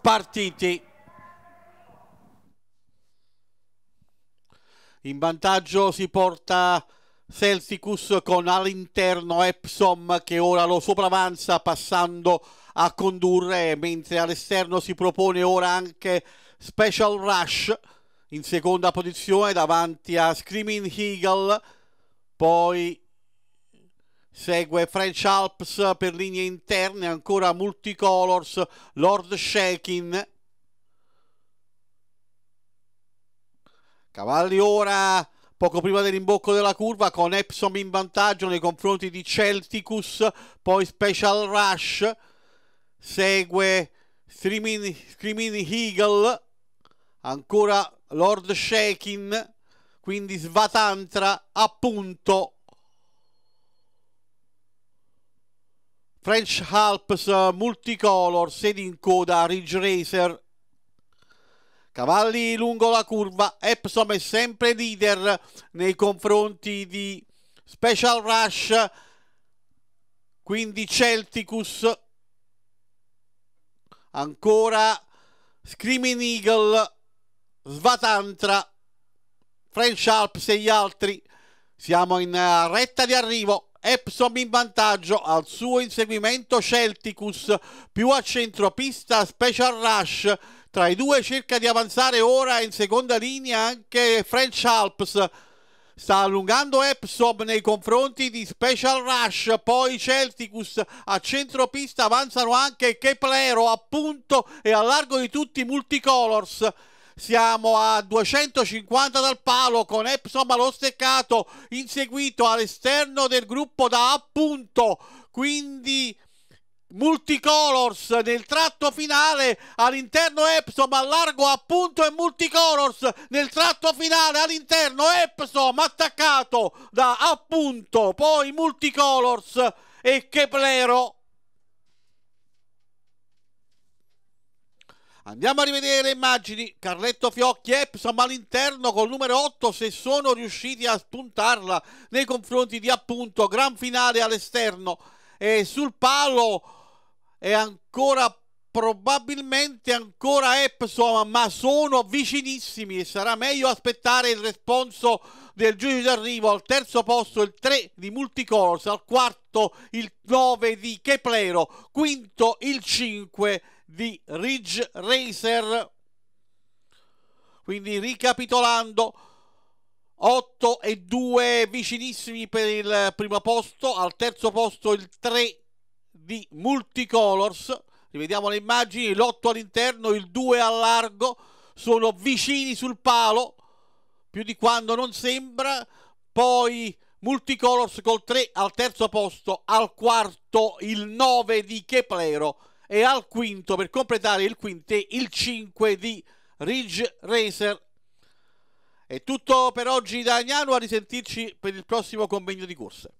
partiti. In vantaggio si porta Celticus con all'interno Epsom che ora lo sopravanza passando a condurre mentre all'esterno si propone ora anche Special Rush in seconda posizione davanti a Screaming Eagle poi Segue French Alps per linee interne, ancora Multicolors, Lord Shakin. Cavalli ora poco prima dell'imbocco della curva con Epsom in vantaggio nei confronti di Celticus, poi Special Rush, segue Screaming, Screaming Eagle, ancora Lord Shakin, quindi Svatantra appunto French Alps Multicolor, sedi in coda Ridge Racer. Cavalli lungo la curva, Epsom è sempre leader nei confronti di Special Rush, quindi Celticus, ancora Screaming Eagle, Svatantra, French Alps e gli altri. Siamo in eh, retta di arrivo. Epsom in vantaggio al suo inseguimento Celticus, più a centropista Special Rush, tra i due cerca di avanzare ora in seconda linea anche French Alps, sta allungando Epsom nei confronti di Special Rush, poi Celticus a centropista avanzano anche Keplero appunto e a largo di tutti Multicolors siamo a 250 dal palo con Epsom allo steccato, inseguito all'esterno del gruppo da appunto, quindi Multicolors nel tratto finale all'interno Epsom a largo appunto e Multicolors nel tratto finale all'interno Epsom attaccato da appunto poi Multicolors e Keplero Andiamo a rivedere le immagini. Carletto Fiocchi Epsom all'interno col numero 8 se sono riusciti a spuntarla nei confronti di appunto gran finale all'esterno. E sul palo è ancora probabilmente ancora Epsom ma sono vicinissimi e sarà meglio aspettare il responso del giudice d'arrivo al terzo posto il 3 di Multicorsa al quarto il 9 di Keplero quinto il 5 di di Ridge Racer. Quindi ricapitolando, 8 e 2 vicinissimi per il primo posto, al terzo posto il 3 di Multicolors, rivediamo le immagini, l'8 all'interno, il 2 al largo, sono vicini sul palo, più di quando non sembra, poi Multicolors col 3 al terzo posto, al quarto il 9 di Keplero e al quinto per completare il quintet il 5 di Ridge Racer. È tutto per oggi da Agnano, a risentirci per il prossimo convegno di corse.